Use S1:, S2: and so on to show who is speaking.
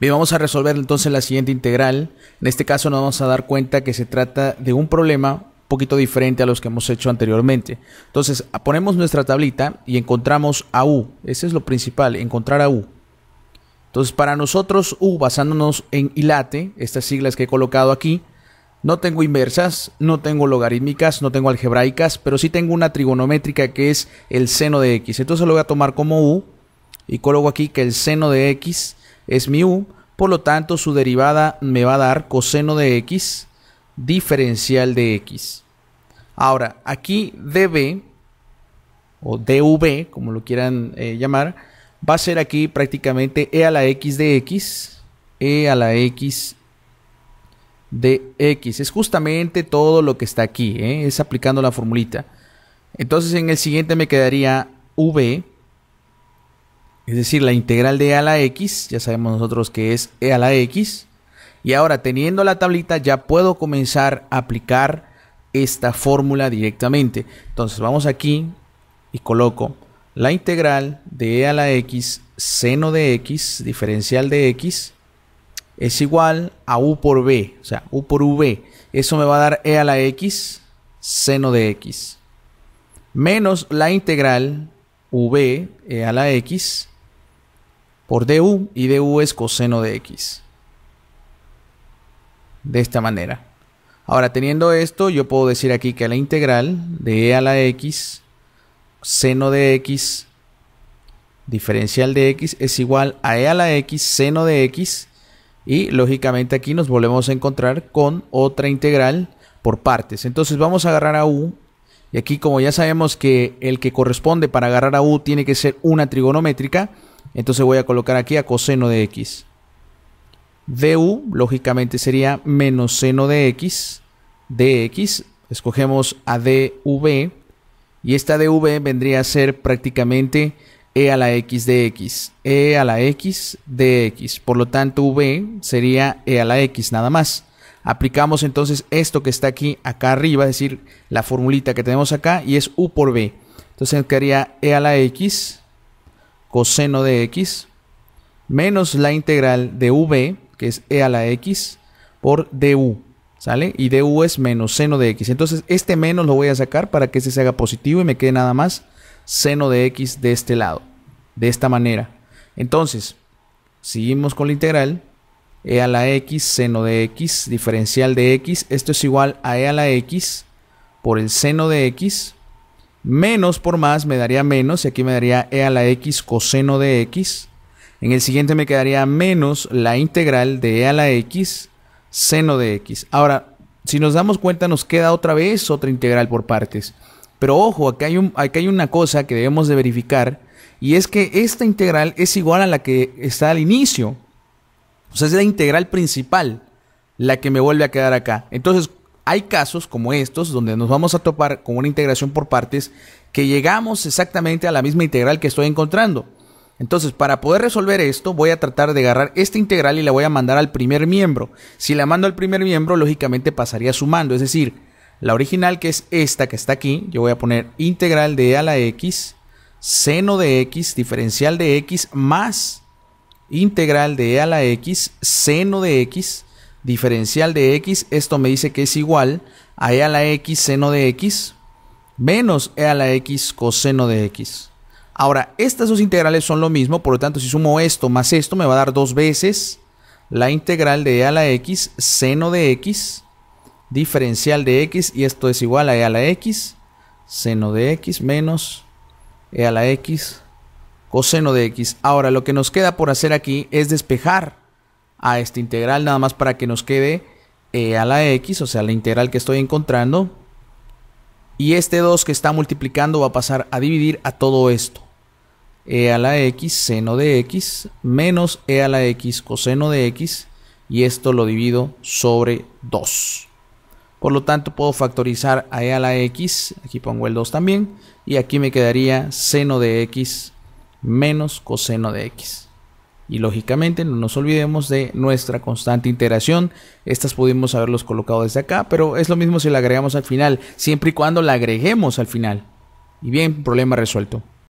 S1: Bien, vamos a resolver entonces la siguiente integral. En este caso nos vamos a dar cuenta que se trata de un problema un poquito diferente a los que hemos hecho anteriormente. Entonces, ponemos nuestra tablita y encontramos a u. Ese es lo principal, encontrar a u. Entonces, para nosotros u, basándonos en ilate, estas siglas que he colocado aquí, no tengo inversas, no tengo logarítmicas, no tengo algebraicas, pero sí tengo una trigonométrica que es el seno de x. Entonces lo voy a tomar como u y coloco aquí que el seno de x es mi u, por lo tanto su derivada me va a dar coseno de x diferencial de x. Ahora, aquí db o dv, como lo quieran eh, llamar, va a ser aquí prácticamente e a la x de x, e a la x de x. Es justamente todo lo que está aquí, ¿eh? es aplicando la formulita. Entonces en el siguiente me quedaría v es decir, la integral de e a la x, ya sabemos nosotros que es e a la x. Y ahora teniendo la tablita ya puedo comenzar a aplicar esta fórmula directamente. Entonces vamos aquí y coloco la integral de e a la x seno de x, diferencial de x, es igual a u por b, o sea, u por v. Eso me va a dar e a la x seno de x. Menos la integral v e a la x por du y du es coseno de x. De esta manera. Ahora, teniendo esto, yo puedo decir aquí que la integral de e a la x, seno de x, diferencial de x, es igual a e a la x, seno de x, y lógicamente aquí nos volvemos a encontrar con otra integral por partes. Entonces vamos a agarrar a u. Y aquí como ya sabemos que el que corresponde para agarrar a u tiene que ser una trigonométrica, entonces voy a colocar aquí a coseno de x. du, lógicamente, sería menos seno de x. dx, escogemos a dv. Y esta dv vendría a ser prácticamente e a la x de x. e a la x de x. Por lo tanto, v sería e a la x, nada más. Aplicamos entonces esto que está aquí, acá arriba, es decir, la formulita que tenemos acá, y es u por b. Entonces quedaría e a la x coseno de x menos la integral de v, que es e a la x, por du, ¿sale? Y du es menos seno de x. Entonces este menos lo voy a sacar para que este se haga positivo y me quede nada más seno de x de este lado, de esta manera. Entonces, seguimos con la integral. E a la x, seno de x, diferencial de x. Esto es igual a e a la x por el seno de x Menos por más me daría menos y aquí me daría e a la x coseno de x. En el siguiente me quedaría menos la integral de e a la x seno de x. Ahora, si nos damos cuenta nos queda otra vez otra integral por partes. Pero ojo, aquí hay, un, hay una cosa que debemos de verificar y es que esta integral es igual a la que está al inicio. O sea, es la integral principal la que me vuelve a quedar acá. Entonces, hay casos como estos donde nos vamos a topar con una integración por partes que llegamos exactamente a la misma integral que estoy encontrando. Entonces, para poder resolver esto, voy a tratar de agarrar esta integral y la voy a mandar al primer miembro. Si la mando al primer miembro, lógicamente pasaría sumando, es decir, la original que es esta que está aquí, yo voy a poner integral de a la x, seno de x, diferencial de x, más integral de e a la x, seno de x, diferencial de x, esto me dice que es igual a e a la x seno de x menos e a la x coseno de x. Ahora, estas dos integrales son lo mismo, por lo tanto, si sumo esto más esto, me va a dar dos veces la integral de e a la x seno de x diferencial de x y esto es igual a e a la x seno de x menos e a la x coseno de x. Ahora, lo que nos queda por hacer aquí es despejar a esta integral, nada más para que nos quede e a la x, o sea, la integral que estoy encontrando. Y este 2 que está multiplicando va a pasar a dividir a todo esto. e a la x seno de x menos e a la x coseno de x. Y esto lo divido sobre 2. Por lo tanto, puedo factorizar a e a la x. Aquí pongo el 2 también. Y aquí me quedaría seno de x menos coseno de x. Y lógicamente no nos olvidemos de nuestra constante interacción. Estas pudimos haberlos colocado desde acá, pero es lo mismo si la agregamos al final, siempre y cuando la agreguemos al final. Y bien, problema resuelto.